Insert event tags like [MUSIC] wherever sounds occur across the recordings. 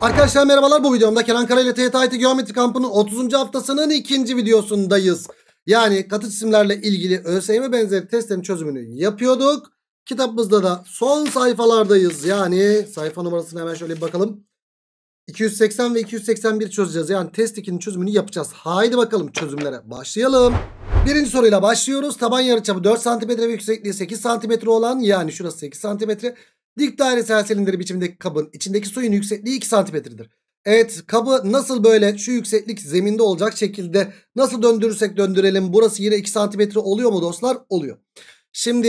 Arkadaşlar merhabalar bu videomda Kenan Kara ile TYT Geometri Kampı'nın 30. haftasının ikinci videosundayız. Yani katı cisimlerle ilgili ÖSYM benzeri testlerin çözümünü yapıyorduk. Kitabımızda da son sayfalardayız. Yani sayfa numarasını hemen şöyle bir bakalım. 280 ve 281 çözeceğiz. Yani test 2'nin çözümünü yapacağız. Haydi bakalım çözümlere başlayalım. Birinci soruyla başlıyoruz. Taban yarıçapı 4 cm ve yüksekliği 8 cm olan yani şurası 8 cm. Dik dairesel silindir biçimindeki kabın içindeki suyun yüksekliği 2 santimetredir. Evet kabı nasıl böyle şu yükseklik zeminde olacak şekilde nasıl döndürürsek döndürelim. Burası yine 2 santimetre oluyor mu dostlar? Oluyor. Şimdi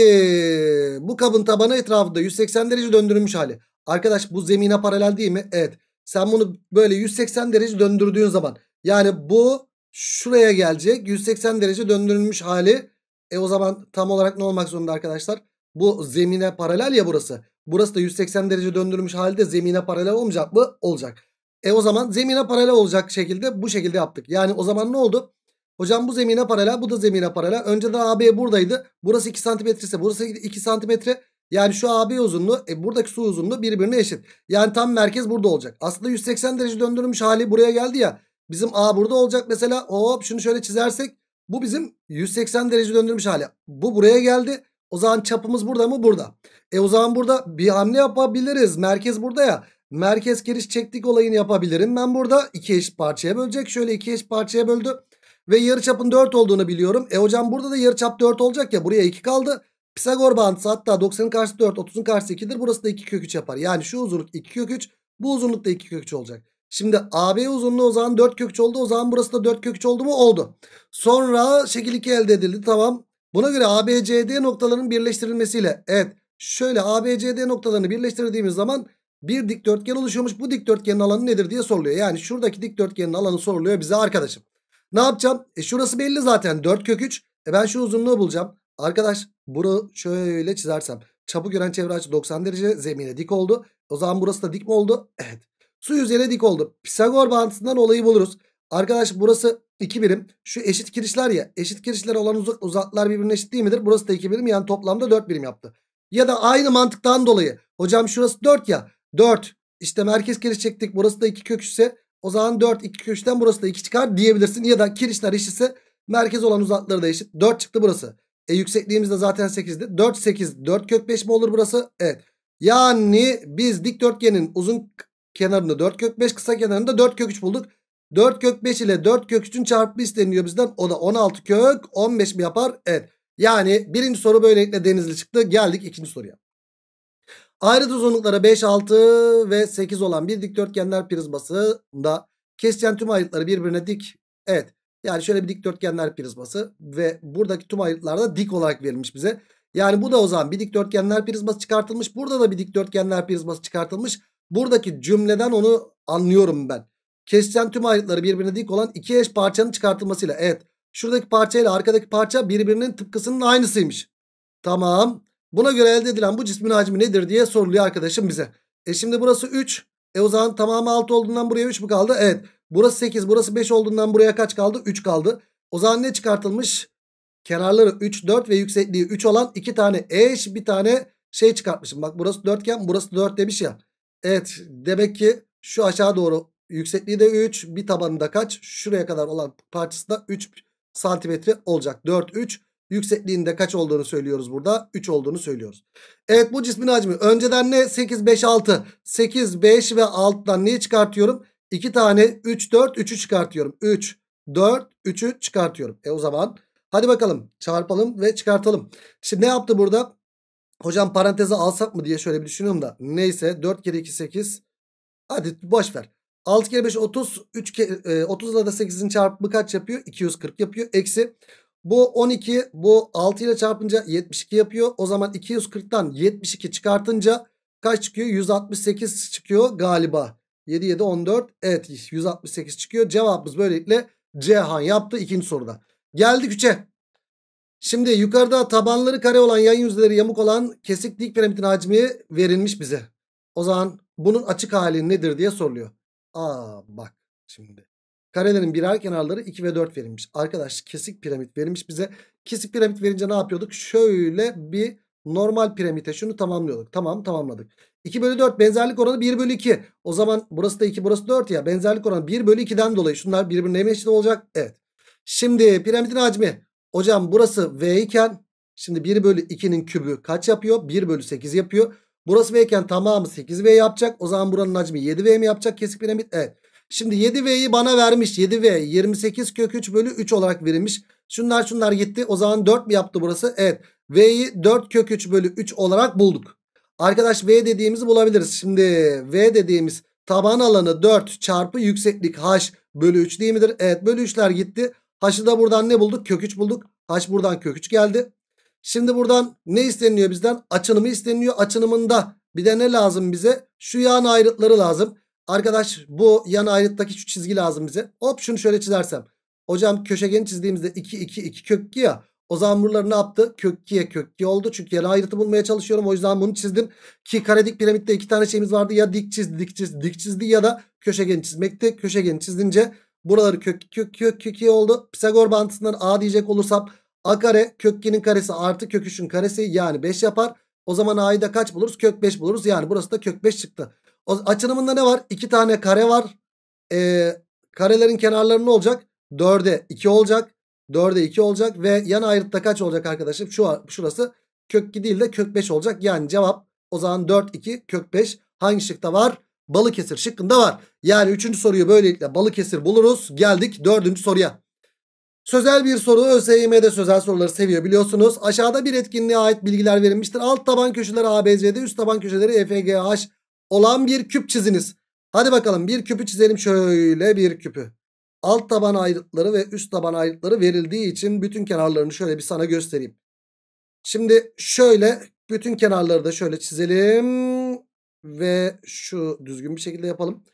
bu kabın tabanı etrafında 180 derece döndürülmüş hali. Arkadaş bu zemine paralel değil mi? Evet. Sen bunu böyle 180 derece döndürdüğün zaman yani bu şuraya gelecek 180 derece döndürülmüş hali. E o zaman tam olarak ne olmak zorunda arkadaşlar? Bu zemine paralel ya burası. Burası da 180 derece döndürmüş halde zemine paralel olmayacak mı? Olacak. E o zaman zemine paralel olacak şekilde bu şekilde yaptık. Yani o zaman ne oldu? Hocam bu zemine paralel bu da zemine paralel. Önceden AB buradaydı. Burası 2 santimetre ise burası 2 santimetre. Yani şu AB uzunluğu e, buradaki su uzunluğu birbirine eşit. Yani tam merkez burada olacak. Aslında 180 derece döndürmüş hali buraya geldi ya. Bizim A burada olacak mesela. Hop şunu şöyle çizersek. Bu bizim 180 derece döndürmüş hali. Bu buraya geldi. O zaman çapımız burada mı? Burada. E o zaman burada bir hamle yapabiliriz. Merkez burada ya. Merkez geniş çektik olayını yapabilirim. Ben burada iki eşit parçaya bölecek. Şöyle iki eşit parçaya böldü. Ve yarı çapın 4 olduğunu biliyorum. E hocam burada da yarı çap 4 olacak ya. Buraya 2 kaldı. Pisagor bantısı hatta 90'ın karşısı 4, 30'un karşısı 2'dir. Burası da 2 kök 3 yapar. Yani şu uzunluk 2 kök 3, bu uzunluk da 2 kök 3 olacak. Şimdi AB uzunluğu o zaman 4 kök 3 oldu. O zaman burası da 4 kök 3 oldu mu? Oldu. Sonra şekil 2 elde edildi. Tamam. Buna göre ABCD noktalarının birleştirilmesiyle evet şöyle ABCD noktalarını birleştirdiğimiz zaman bir dikdörtgen oluşuyormuş. Bu dikdörtgenin alanı nedir diye soruluyor. Yani şuradaki dikdörtgenin alanı soruluyor bize arkadaşım. Ne yapacağım? E şurası belli zaten 4 kök 3. E ben şu uzunluğu bulacağım. Arkadaş bunu şöyle çizersem çapı gören çevre açı 90 derece zemine dik oldu. O zaman burası da dik mi oldu? Evet. Su yüzeyine dik oldu. Pisagor bağıntısından olayı buluruz. Arkadaş burası 2 birim. Şu eşit kirişler ya. Eşit kirişlere olan uzak uzaklar birbirine eşit değil midir? Burası da 2 birim. Yani toplamda 4 birim yaptı. Ya da aynı mantıktan dolayı. Hocam şurası 4 ya. 4. İşte merkez kiriş çektik. Burası da 2 kök o zaman 4 2 kök burası da 2 çıkar diyebilirsin. Ya da kirişler eşitse merkez olan uzakları da eşit. 4 çıktı burası. E yüksekliğimiz de zaten 8'di. 4 8 4 kök 5 mi olur burası? Evet. Yani biz dikdörtgenin uzun kenarını 4 kök 5 kısa kenarını da 4 kök 3 bulduk. 4 kök 5 ile 4 kök 3'ün çarpımı isteniyor bizden. O da 16 kök 15 mi yapar? Evet. Yani birinci soru böylelikle denizli çıktı. Geldik ikinci soruya. Ayrıt uzunluklara 5, 6 ve 8 olan bir dikdörtgenler prizmasında kesişen tüm ayrıtları birbirine dik. Evet. Yani şöyle bir dikdörtgenler prizması ve buradaki tüm ayrıtlar da dik olarak verilmiş bize. Yani bu da o zaman bir dikdörtgenler prizması çıkartılmış. Burada da bir dikdörtgenler prizması çıkartılmış. Buradaki cümleden onu anlıyorum ben. Kesişen tüm ayrıtları birbirine dik olan iki eş parçanın çıkartılmasıyla. Evet. Şuradaki parça ile arkadaki parça birbirinin tıpkısının aynısıymış. Tamam. Buna göre elde edilen bu cismin hacmi nedir diye soruluyor arkadaşım bize. E şimdi burası 3. E o zaman tamamı 6 olduğundan buraya 3 mü kaldı? Evet. Burası 8 burası 5 olduğundan buraya kaç kaldı? 3 kaldı. O zaman ne çıkartılmış? Kenarları 3 4 ve yüksekliği 3 olan 2 tane eş bir tane şey çıkartmışım. Bak burası 4 dörtgen burası 4 demiş ya. Evet demek ki şu aşağı doğru Yüksekliği de 3. Bir tabanında kaç? Şuraya kadar olan parçası da 3 santimetre olacak. 4, 3. Yüksekliğinde kaç olduğunu söylüyoruz burada? 3 olduğunu söylüyoruz. Evet bu cismin hacmi. Önceden ne? 8, 5, 6. 8, 5 ve 6'dan neyi çıkartıyorum? 2 tane 3, 4, 3'ü çıkartıyorum. 3, 4, 3'ü çıkartıyorum. E o zaman hadi bakalım çarpalım ve çıkartalım. Şimdi ne yaptı burada? Hocam paranteze alsak mı diye şöyle bir düşünüyorum da. Neyse 4 kere 2, 8. Hadi boş ver. 6 kere 5 30. 3 kere, 30 ile de 8'in çarpımı kaç yapıyor? 240 yapıyor. Eksi bu 12 bu 6 ile çarpınca 72 yapıyor. O zaman 240'tan 72 çıkartınca kaç çıkıyor? 168 çıkıyor galiba. 7 7 14 evet 168 çıkıyor. Cevabımız böylelikle Cihan yaptı ikinci soruda. Geldik 3'e. Şimdi yukarıda tabanları kare olan yan yüzleri yamuk olan kesik dik piramidin hacmi verilmiş bize. O zaman bunun açık hali nedir diye soruluyor. Aa bak şimdi. Karelerin birer kenarları 2 ve 4 verilmiş. Arkadaş kesik piramit verilmiş bize. Kesik piramit verince ne yapıyorduk? Şöyle bir normal piramite şunu tamamlıyorduk. Tamam tamamladık. 2 bölü 4 benzerlik oranı 1 bölü 2. O zaman burası da 2 burası 4 ya. Benzerlik oranı 1 bölü 2'den dolayı şunlar birbirine eşit olacak. Evet. Şimdi piramidin hacmi. Hocam burası V iken şimdi 1 bölü 2'nin kübü kaç yapıyor? 1 bölü 8 yapıyor. Burası V'ken tamamı 8V yapacak. O zaman buranın hacmi 7V mi yapacak? Kesik piramit. Evet. Şimdi 7V'yi bana vermiş. 7V 28 kök 3 bölü 3 olarak verilmiş. Şunlar şunlar gitti. O zaman 4 mi yaptı burası? Evet. V'yi 4 kök 3 bölü 3 olarak bulduk. Arkadaş V dediğimizi bulabiliriz. Şimdi V dediğimiz taban alanı 4 çarpı yükseklik H bölü 3 değil midir? Evet bölü 3'ler gitti. H'ı da buradan ne bulduk? Kök 3 bulduk. H buradan kök 3 geldi. Şimdi buradan ne isteniliyor bizden? Açınımı isteniliyor. Açınımında bir de ne lazım bize? Şu yan ayrıtları lazım. Arkadaş bu yan ayrıttaki şu çizgi lazım bize. Hop şunu şöyle çizersem. Hocam köşegeni çizdiğimizde 2 2 2 kök 2 ya. O zaman buraları ne yaptı? Kök 2'ye kök 2 oldu. Çünkü yan ayrıtı bulmaya çalışıyorum. O yüzden bunu çizdim. Ki karedik piramitte iki tane şeyimiz vardı. Ya dik çizdi, dik çizdi, dik çizdi ya da köşegeni çizmekti. Köşegeni çizdince buraları kök kök kök kök oldu. Pisagor bantısından A diyecek olursam A kare kök karesi artı köküşün karesi yani 5 yapar. O zaman A'yı da kaç buluruz? Kök 5 buluruz. Yani burası da kök 5 çıktı. O, açılımında ne var? 2 tane kare var. Ee, karelerin kenarları ne olacak? 4'e 2 olacak. 4'e 2 olacak. Ve yan ayrıtta kaç olacak arkadaşım? Şu, şurası kök 2 değil de kök 5 olacak. Yani cevap o zaman 4, 2, kök 5. Hangi şıkta var? Balıkesir şıkkında var. Yani 3. soruyu böylelikle Balıkesir buluruz. Geldik 4. soruya. Sözel bir soru ÖSYM'de sözel soruları seviyor biliyorsunuz. Aşağıda bir etkinliğe ait bilgiler verilmiştir. Alt taban köşeleri ABC'de üst taban köşeleri EFGH olan bir küp çiziniz. Hadi bakalım bir küpü çizelim şöyle bir küpü. Alt taban ayrıtları ve üst taban ayrıtları verildiği için bütün kenarlarını şöyle bir sana göstereyim. Şimdi şöyle bütün kenarları da şöyle çizelim. Ve şu düzgün bir şekilde yapalım.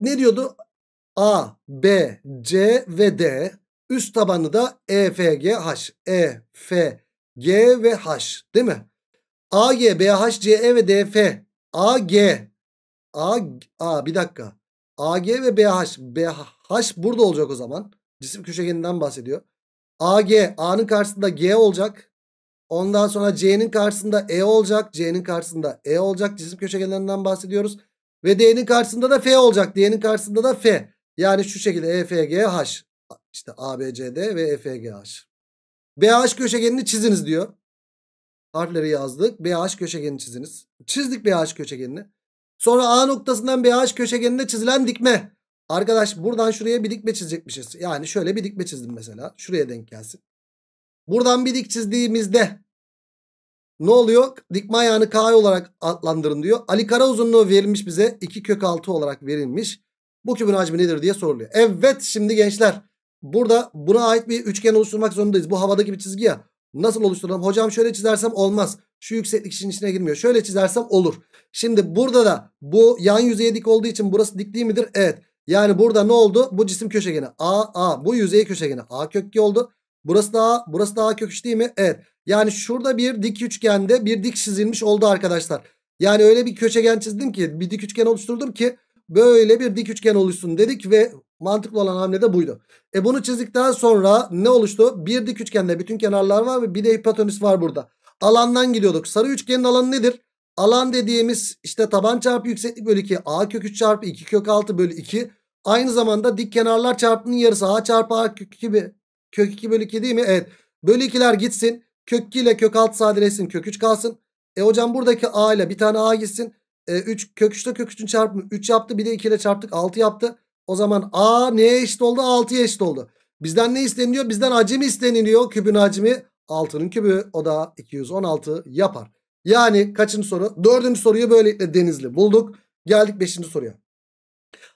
Ne diyordu? A, B, C ve D Üst tabanı da EFGH. E, F, e ve H değil mi? AG, BH, CE ve DF. AG. A, A bir dakika. AG ve BH. BH burada olacak o zaman. Cisim köşegeninden bahsediyor. AG, A'nın karşısında G olacak. Ondan sonra C'nin karşısında E olacak. C'nin karşısında E olacak. Cisim köşegenlerinden bahsediyoruz. Ve D'nin karşısında da F olacak. D'nin karşısında da F. Yani şu şekilde E, F, G, H. İşte ABCD ve EFGH. BH köşegenini çiziniz diyor. Harfleri yazdık. BH köşegenini çiziniz. Çizdik BH köşegenini. Sonra A noktasından BH köşegenine çizilen dikme. Arkadaş buradan şuraya bir dikme çizecekmişiz. Yani şöyle bir dikme çizdim mesela. Şuraya denk gelsin. Buradan bir dik çizdiğimizde ne oluyor? Dikme ayağını K olarak adlandırın diyor. Ali Kara uzunluğu verilmiş bize. 2 kök 6 olarak verilmiş. Bu kübün hacmi nedir diye soruluyor. Evet şimdi gençler Burada buna ait bir üçgen oluşturmak zorundayız. Bu havadaki bir çizgi ya. Nasıl oluşturalım? Hocam şöyle çizersem olmaz. Şu yükseklik işin içine girmiyor. Şöyle çizersem olur. Şimdi burada da bu yan yüzeye dik olduğu için burası dik değil midir? Evet. Yani burada ne oldu? Bu cisim köşegeni. A, A. Bu yüzey köşegeni. A kök oldu. Burası da A. Burası da A kök değil mi? Evet. Yani şurada bir dik üçgende bir dik çizilmiş oldu arkadaşlar. Yani öyle bir köşegen çizdim ki bir dik üçgen oluşturdum ki böyle bir dik üçgen oluşsun dedik ve Mantıklı olan hamle de buydu. E bunu çizdikten sonra ne oluştu? Bir dik üçgende bütün kenarlar var ve bir de hipotenüs var burada. Alandan gidiyorduk. Sarı üçgenin alanı nedir? Alan dediğimiz işte taban çarpı yükseklik bölü 2. A kök 3 çarpı 2 kök 6 bölü 2. Aynı zamanda dik kenarlar çarpının yarısı. A çarpı A kök 2, bölü, kök 2 bölü 2 değil mi? Evet. Bölü 2'ler gitsin. Kök 2 ile kök 6 sadeleşsin. Kök 3 kalsın. E hocam buradaki A ile bir tane A gitsin. E, 3 kök 3 ile kök 3'ün çarpımı 3 yaptı. Bir de 2 ile çarptık 6 yaptı. O zaman A neye eşit oldu? 6'ya eşit oldu. Bizden ne isteniliyor? Bizden hacim isteniliyor. Kübün hacmi 6'nın kübü. O da 216 yapar. Yani kaçıncı soru? Dördüncü soruyu böylelikle Denizli bulduk. Geldik beşinci soruya.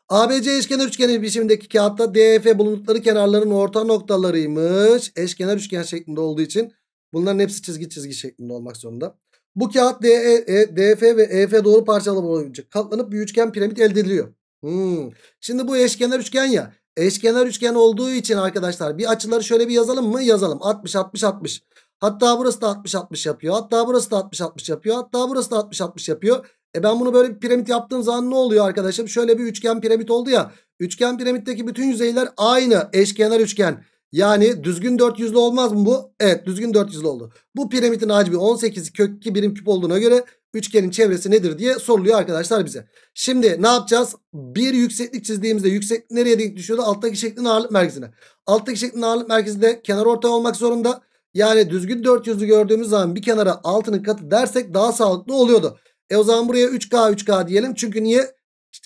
ABC eşkenar üçgeni biçimindeki kağıtta DF bulundukları kenarların orta noktalarıymış. Eşkenar üçgen şeklinde olduğu için bunların hepsi çizgi çizgi şeklinde olmak zorunda. Bu kağıt DE, e, e DF ve EF doğru parçalı olabilecek katlanıp bir üçgen piramit elde ediliyor. Hmm. Şimdi bu eşkenar üçgen ya. Eşkenar üçgen olduğu için arkadaşlar bir açıları şöyle bir yazalım mı? Yazalım. 60 60 60. Hatta burası da 60 60 yapıyor. Hatta burası da 60 60 yapıyor. Hatta burası da 60 60 yapıyor. E ben bunu böyle bir piramit yaptığım zaman ne oluyor arkadaşım? Şöyle bir üçgen piramit oldu ya. Üçgen piramitteki bütün yüzeyler aynı eşkenar üçgen. Yani düzgün 400'lü olmaz mı bu? Evet düzgün 400'lü oldu. Bu piramidin hacmi 18 kök 2 birim küp olduğuna göre üçgenin çevresi nedir diye soruluyor arkadaşlar bize. Şimdi ne yapacağız? Bir yükseklik çizdiğimizde yükseklik nereye denk düşüyordu? Alttaki şeklin ağırlık merkezine. Alttaki şeklin ağırlık merkezi de kenar ortay olmak zorunda. Yani düzgün 400'lü gördüğümüz zaman bir kenara altının katı dersek daha sağlıklı oluyordu. E o zaman buraya 3K 3K diyelim. Çünkü niye?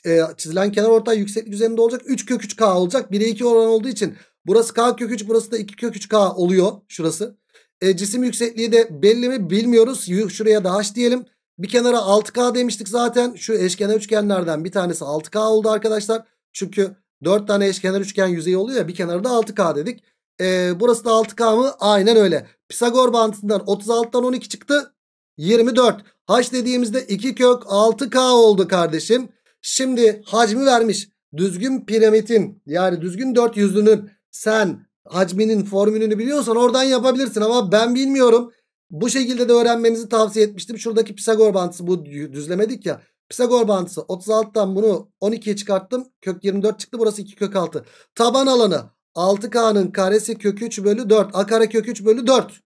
E, çizilen kenar ortay yükseklik üzerinde olacak. 3 kök 3K olacak. 1'e 2 oran olduğu için burası K kök 3 burası da 2 kök 3K oluyor şurası. E, cisim yüksekliği de belli mi bilmiyoruz. Şuraya da H diyelim. Bir kenara 6K demiştik zaten. Şu eşkenar üçgenlerden bir tanesi 6K oldu arkadaşlar. Çünkü 4 tane eşkenar üçgen yüzeyi oluyor ya bir kenarı da 6K dedik. Ee, burası da 6K mı? Aynen öyle. Pisagor bantından 36'dan 12 çıktı. 24. H dediğimizde 2 kök 6K oldu kardeşim. Şimdi hacmi vermiş. Düzgün piramitin yani düzgün dört yüzlünün sen hacminin formülünü biliyorsan oradan yapabilirsin. Ama ben bilmiyorum. Bu şekilde de öğrenmenizi tavsiye etmiştim. Şuradaki Pisagor bantısı bu düzlemedik ya. Pisagor bantısı 36'dan bunu 12'ye çıkarttım. Kök 24 çıktı burası 2 kök 6. Taban alanı 6K'nın karesi kök 3 bölü 4. A kare kök 3 bölü 4.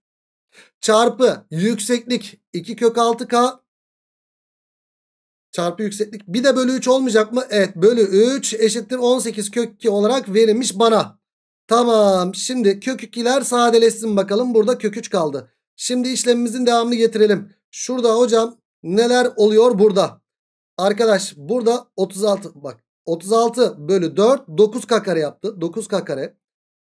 Çarpı yükseklik 2 kök 6K çarpı yükseklik. Bir de bölü 3 olmayacak mı? Evet bölü 3 eşittir 18 kök 2 olarak verilmiş bana. Tamam şimdi kök 2'ler sadeleşsin bakalım. Burada kök 3 kaldı. Şimdi işlemimizin devamını getirelim. Şurada hocam neler oluyor burada? Arkadaş burada 36 bak 36 bölü 4 9k kare yaptı. 9k kare.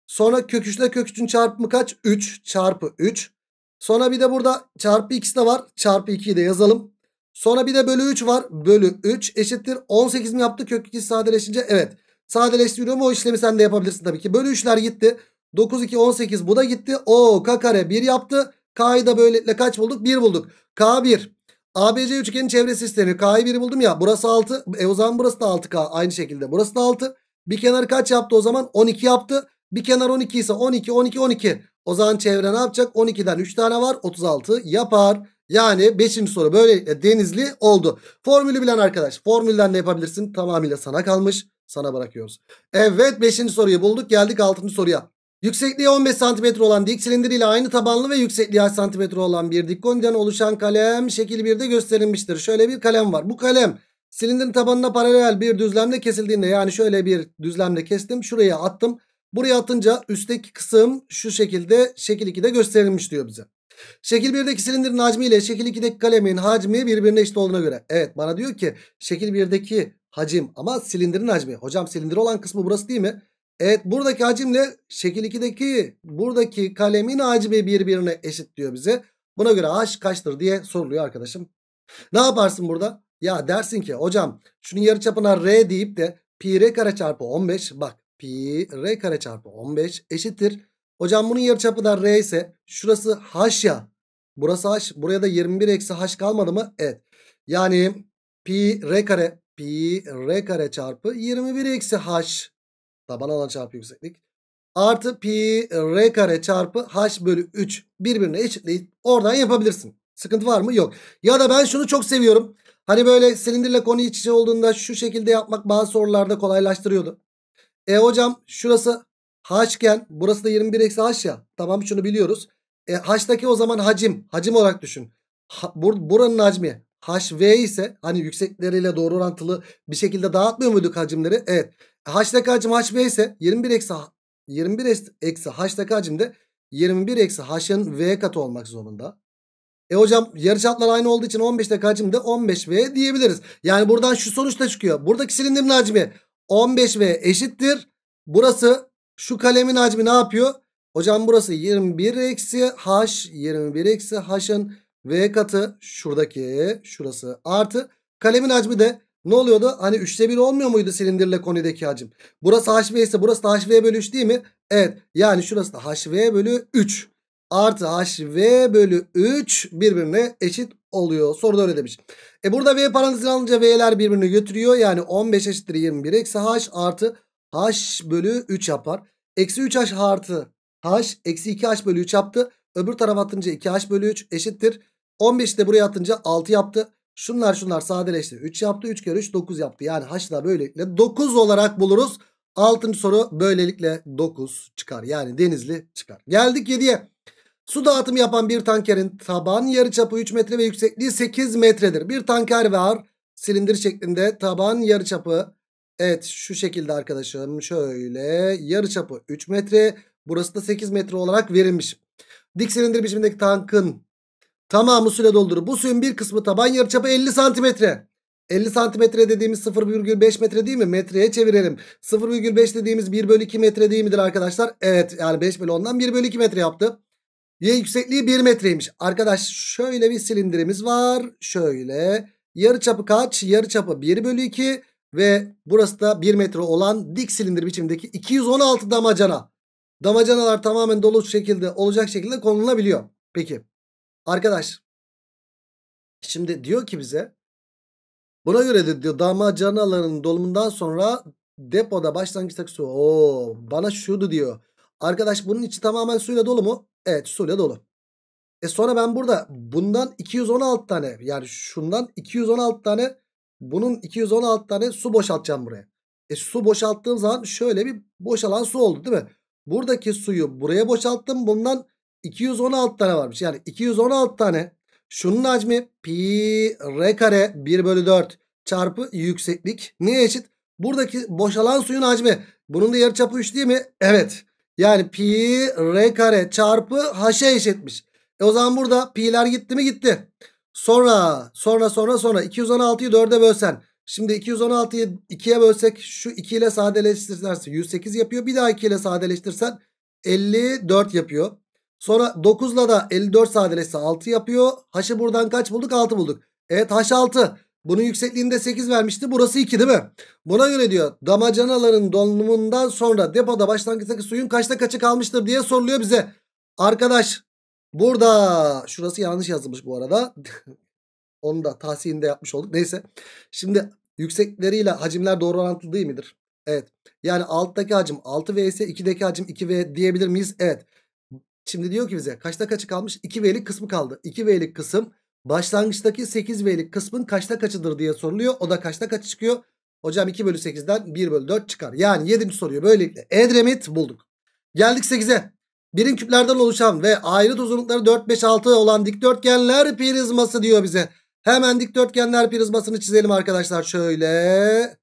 Sonra kök 3 ile kök 3'ün çarpımı kaç? 3 çarpı 3. Sonra bir de burada çarpı x de var. Çarpı 2'yi de yazalım. Sonra bir de bölü 3 var. Bölü 3 eşittir. 18 mi yaptı? Kök 2 sadeleşince evet. Sadeleştiriyorum o işlemi sen de yapabilirsin tabii ki. Bölü 3'ler gitti. 9, 2, 18 bu da gitti. O k kare 1 yaptı. K'yı da böylelikle kaç bulduk? 1 bulduk. K 1. ABC üçgenin çevresi sistemi. K'yı 1 buldum ya. Burası 6. E o zaman burası da 6K. Aynı şekilde. Burası da 6. Bir kenar kaç yaptı o zaman? 12 yaptı. Bir kenar 12 ise 12, 12, 12. O zaman çevre ne yapacak? 12'den 3 tane var. 36 yapar. Yani 5. soru böylelikle denizli oldu. Formülü bilen arkadaş. Formülden ne yapabilirsin? Tamamıyla sana kalmış. Sana bırakıyoruz. Evet 5. soruyu bulduk. Geldik 6. soruya. Yüksekliği 15 cm olan dik silindiriyle aynı tabanlı ve yüksekliği kaç cm olan bir dikdörtgen oluşan kalem şekil 1'de gösterilmiştir. Şöyle bir kalem var. Bu kalem silindirin tabanına paralel bir düzlemle kesildiğinde yani şöyle bir düzlemle kestim. Şuraya attım. Buraya atınca üstteki kısım şu şekilde şekil 2'de gösterilmiş diyor bize. Şekil 1'deki silindirin hacmi ile şekil 2'deki kalemin hacmi birbirine eşit olduğuna göre. Evet bana diyor ki şekil 1'deki hacim ama silindirin hacmi. Hocam silindir olan kısmı burası değil mi? Evet buradaki hacimle şekil 2'deki buradaki kalemin hacmi birbirine eşit diyor bize. Buna göre h kaçtır diye soruluyor arkadaşım. Ne yaparsın burada? Ya dersin ki hocam şunun yarıçapına r deyip de pi r kare çarpı 15 bak pi r kare çarpı 15 eşittir. Hocam bunun yarıçapı da r ise şurası h ya. Burası h. Buraya da 21 eksi h kalmadı mı? Evet. Yani pi r kare pi r kare çarpı 21 eksi h Taban alan çarpı yükseklik. Artı pi e, r kare çarpı h bölü 3 birbirine eşitleyip oradan yapabilirsin. Sıkıntı var mı? Yok. Ya da ben şunu çok seviyorum. Hani böyle silindirle konu iç içe olduğunda şu şekilde yapmak bazı sorularda kolaylaştırıyordu. E hocam şurası h burası da 21 eksi h ya. Tamam şunu biliyoruz. E, h'daki o zaman hacim. Hacim olarak düşün. Ha, bur buranın hacmi. HV ise hani yüksekleriyle doğru orantılı bir şekilde dağıtmıyor muyduk hacimleri? Evet. H'daki hacim HV ise 21 eksi 21 eksi hacim de 21 eksi H'ın V katı olmak zorunda. E hocam yarıçaplar aynı olduğu için 15 hacim de 15V diyebiliriz. Yani buradan şu sonuç da çıkıyor. Buradaki silindirin hacmi 15V eşittir. Burası şu kalemin hacmi ne yapıyor? Hocam burası 21 eksi H 21 eksi H'ın V katı şuradaki şurası artı kalemin hacmi de ne oluyordu? Hani 3'te 1 olmuyor muydu silindirle konideki hacim? Burası HV ise burası da HV bölü 3 değil mi? Evet yani şurası da HV bölü 3 artı HV bölü 3 birbirine eşit oluyor. Soruda öyle demiş. E burada V parantezine alınca V'ler birbirini götürüyor. Yani 15 eşittir 21 eksi H artı H bölü 3 yapar. Eksi 3H artı H eksi 2H bölü 3 yaptı. Öbür taraf atınca 2H bölü 3 eşittir. 15 de buraya atınca 6 yaptı. Şunlar şunlar sadeleşti. 3 yaptı. 3 kere 3 9 yaptı. Yani haşla böylelikle 9 olarak buluruz. 6. soru böylelikle 9 çıkar. Yani denizli çıkar. Geldik 7'ye. Su dağıtımı yapan bir tankerin taban yarıçapı 3 metre ve yüksekliği 8 metredir. Bir tanker var. Silindir şeklinde taban yarıçapı. Evet şu şekilde arkadaşım. Şöyle yarıçapı 3 metre. Burası da 8 metre olarak verilmiş. Dik silindir biçimindeki tankın Tamamı suyla doldur. Bu suyun bir kısmı taban yarıçapı 50 santimetre. 50 santimetre dediğimiz 0,5 metre değil mi? Metreye çevirelim. 0,5 dediğimiz 1 bölü 2 metre değil midir arkadaşlar? Evet yani 5 bölü 10'dan 1 bölü 2 metre yaptı. Y yüksekliği 1 metreymiş. Arkadaş şöyle bir silindirimiz var. Şöyle. Yarıçapı kaç? Yarıçapı 1 bölü 2 ve burası da 1 metre olan dik silindir biçimindeki 216 damacana. Damacanalar tamamen dolu şekilde olacak şekilde konulabiliyor. Peki. Arkadaş şimdi diyor ki bize buna göre de diyor damar canalarının dolumundan sonra depoda başlangıçtaki su. Oo, bana şuydu diyor. Arkadaş bunun içi tamamen suyla dolu mu? Evet suyla dolu. E sonra ben burada bundan 216 tane yani şundan 216 tane bunun 216 tane su boşaltacağım buraya. E su boşalttığım zaman şöyle bir boşalan su oldu değil mi? Buradaki suyu buraya boşalttım. Bundan 216 tane varmış. Yani 216 tane şunun hacmi pi r kare 1 bölü 4 çarpı yükseklik. Neye eşit? Buradaki boşalan suyun hacmi. Bunun da yarıçapı 3 değil mi? Evet. Yani pi r kare çarpı h'e eşitmiş. E o zaman burada pi'ler gitti mi gitti. Sonra sonra sonra sonra 216'yı 4'e bölsen. Şimdi 216'yı 2'ye bölsek şu 2 ile sadeleştirirsen 108 yapıyor. Bir daha 2 ile sadeleştirsen 54 yapıyor. Sonra 9 ile da 54 sadeleşse 6 yapıyor. H'ı buradan kaç bulduk? 6 bulduk. Evet haş 6. Bunun yüksekliğinde 8 vermişti. Burası 2 değil mi? Buna göre diyor damacanaların donumundan sonra depoda başlangıçtaki suyun kaçta kaçı kalmıştır diye soruluyor bize. Arkadaş burada şurası yanlış yazılmış bu arada. [LAUGHS] Onu da tahsiyini yapmış olduk. Neyse. Şimdi yüksekleriyle hacimler doğru orantılı değil midir? Evet. Yani alttaki hacim 6V ise 2'deki hacim 2V diyebilir miyiz? Evet. Şimdi diyor ki bize kaçta kaçı kalmış? 2V'lik kısmı kaldı. 2V'lik kısım başlangıçtaki 8V'lik kısmın kaçta kaçıdır diye soruluyor. O da kaçta kaçı çıkıyor? Hocam 2 bölü 8'den 1 bölü 4 çıkar. Yani 7. soruyu böylelikle Edremit bulduk. Geldik 8'e. Birim küplerden oluşan ve ayrı uzunlukları 4, 5, 6 olan dikdörtgenler prizması diyor bize. Hemen dikdörtgenler prizmasını çizelim arkadaşlar. Şöyle.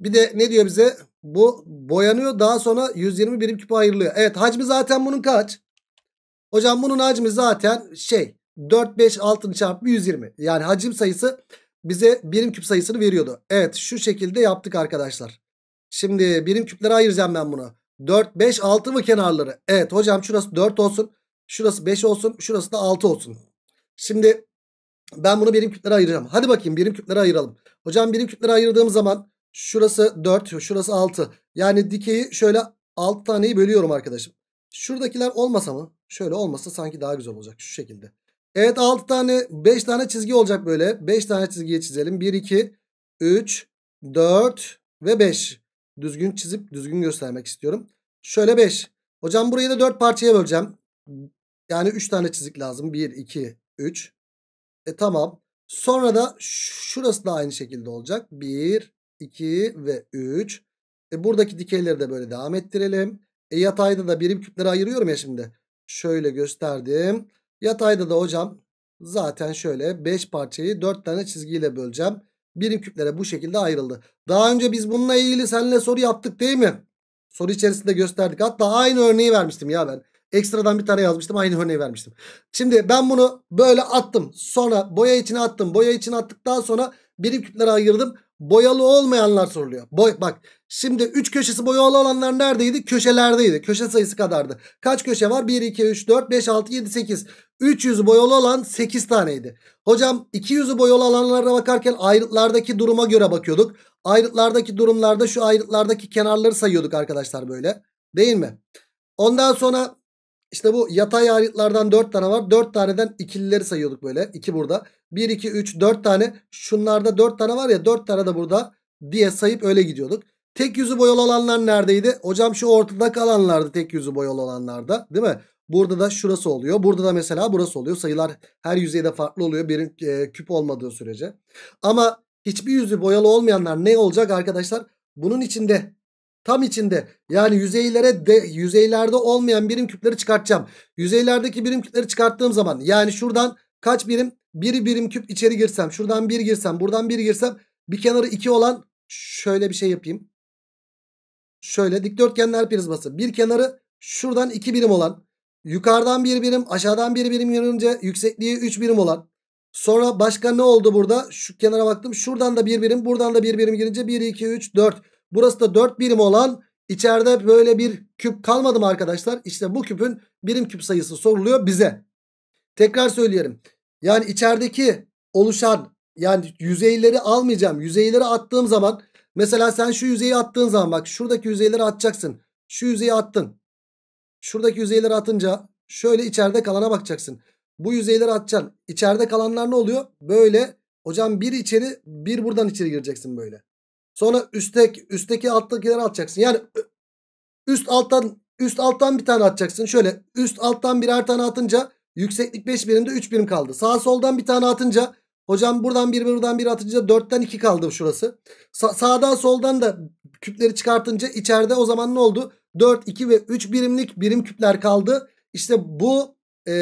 Bir de ne diyor bize? Bu boyanıyor daha sonra 120 birim küp ayrılıyor. Evet hacmi zaten bunun kaç? Hocam bunun hacmi zaten şey 4 5 6 çarpı 120. Yani hacim sayısı bize birim küp sayısını veriyordu. Evet şu şekilde yaptık arkadaşlar. Şimdi birim küplere ayıracağım ben bunu. 4 5 6 mı kenarları? Evet hocam şurası 4 olsun. Şurası 5 olsun. Şurası da 6 olsun. Şimdi ben bunu birim küplere ayıracağım. Hadi bakayım birim küplere ayıralım. Hocam birim küplere ayırdığım zaman Şurası 4. Şurası 6. Yani dikeyi şöyle 6 taneyi bölüyorum arkadaşım. Şuradakiler olmasa mı? Şöyle olmasa sanki daha güzel olacak. Şu şekilde. Evet 6 tane 5 tane çizgi olacak böyle. 5 tane çizgiye çizelim. 1, 2, 3, 4 ve 5. Düzgün çizip düzgün göstermek istiyorum. Şöyle 5. Hocam burayı da 4 parçaya böleceğim. Yani 3 tane çizik lazım. 1, 2, 3. E tamam. Sonra da şurası da aynı şekilde olacak. 1, 2 ve 3. E buradaki dikeyleri de böyle devam ettirelim. E yatayda da birim küpleri ayırıyorum ya şimdi. Şöyle gösterdim. Yatayda da hocam zaten şöyle 5 parçayı 4 tane çizgiyle böleceğim. Birim küplere bu şekilde ayrıldı. Daha önce biz bununla ilgili seninle soru yaptık değil mi? Soru içerisinde gösterdik. Hatta aynı örneği vermiştim ya ben. Ekstradan bir tane yazmıştım. Aynı örneği vermiştim. Şimdi ben bunu böyle attım. Sonra boya içine attım. Boya içine attıktan sonra birim küpleri ayırdım boyalı olmayanlar soruluyor. Boy, bak şimdi 3 köşesi boyalı olanlar neredeydi? Köşelerdeydi. Köşe sayısı kadardı. Kaç köşe var? 1, 2, 3, 4, 5, 6, 7, 8. 300 boyalı olan 8 taneydi. Hocam 200'ü boyalı alanlara bakarken ayrıtlardaki duruma göre bakıyorduk. Ayrıtlardaki durumlarda şu ayrıtlardaki kenarları sayıyorduk arkadaşlar böyle. Değil mi? Ondan sonra işte bu yatay ayrıtlardan 4 tane var. 4 taneden ikilileri sayıyorduk böyle. 2 burada. 1, 2, 3, 4 tane. Şunlarda 4 tane var ya 4 tane de burada diye sayıp öyle gidiyorduk. Tek yüzü boyalı olanlar neredeydi? Hocam şu ortada kalanlardı tek yüzü boyalı olanlarda değil mi? Burada da şurası oluyor. Burada da mesela burası oluyor. Sayılar her yüzeyde farklı oluyor. Birin e, küp olmadığı sürece. Ama hiçbir yüzü boyalı olmayanlar ne olacak arkadaşlar? Bunun içinde Tam içinde yani yüzeylere de, yüzeylerde olmayan birim küpleri çıkartacağım. Yüzeylerdeki birim küpleri çıkarttığım zaman yani şuradan kaç birim? Bir birim küp içeri girsem şuradan bir girsem buradan bir girsem bir kenarı iki olan şöyle bir şey yapayım. Şöyle dikdörtgenler prizması bir kenarı şuradan iki birim olan yukarıdan bir birim aşağıdan bir birim yürünce yüksekliği üç birim olan Sonra başka ne oldu burada? Şu kenara baktım. Şuradan da bir birim, buradan da bir birim girince 1, 2, 3, 4. Burası da 4 birim olan içeride böyle bir küp kalmadı mı arkadaşlar? İşte bu küpün birim küp sayısı soruluyor bize. Tekrar söyleyelim. Yani içerideki oluşan yani yüzeyleri almayacağım. Yüzeyleri attığım zaman mesela sen şu yüzeyi attığın zaman bak şuradaki yüzeyleri atacaksın. Şu yüzeyi attın. Şuradaki yüzeyleri atınca şöyle içeride kalana bakacaksın. Bu yüzeyleri atacaksın. İçeride kalanlar ne oluyor? Böyle hocam bir içeri bir buradan içeri gireceksin böyle. Sonra üstteki, üstteki alttakileri atacaksın. Yani üst alttan üst alttan bir tane atacaksın. Şöyle üst alttan birer tane atınca yükseklik 5 birimde 3 birim kaldı. Sağ soldan bir tane atınca hocam buradan bir buradan bir atınca 4'ten 2 kaldı şurası. Sa sağdan soldan da küpleri çıkartınca içeride o zaman ne oldu? 4, 2 ve 3 birimlik birim küpler kaldı. İşte bu e,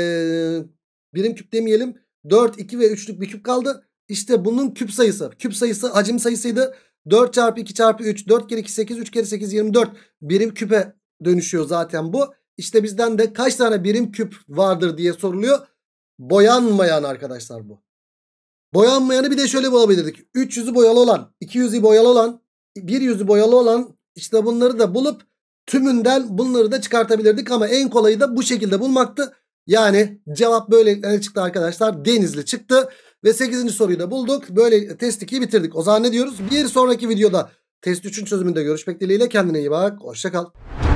birim küp demeyelim. 4, 2 ve 3'lük bir küp kaldı. İşte bunun küp sayısı. Küp sayısı hacim sayısıydı. 4 çarpı 2 çarpı 3. 4 kere 2 8. 3 kere 8 24. Birim küpe dönüşüyor zaten bu. İşte bizden de kaç tane birim küp vardır diye soruluyor. Boyanmayan arkadaşlar bu. Boyanmayanı bir de şöyle bulabilirdik. 300'ü boyalı olan, 200'ü boyalı olan, 100'ü boyalı olan işte bunları da bulup tümünden bunları da çıkartabilirdik. Ama en kolayı da bu şekilde bulmaktı. Yani cevap böylelikle çıktı arkadaşlar. Denizli çıktı. Ve 8. soruyu da bulduk. Böyle test 2'yi bitirdik. O zaman ne diyoruz? Bir sonraki videoda test 3'ün çözümünde görüşmek dileğiyle. Kendine iyi bak. Hoşçakal.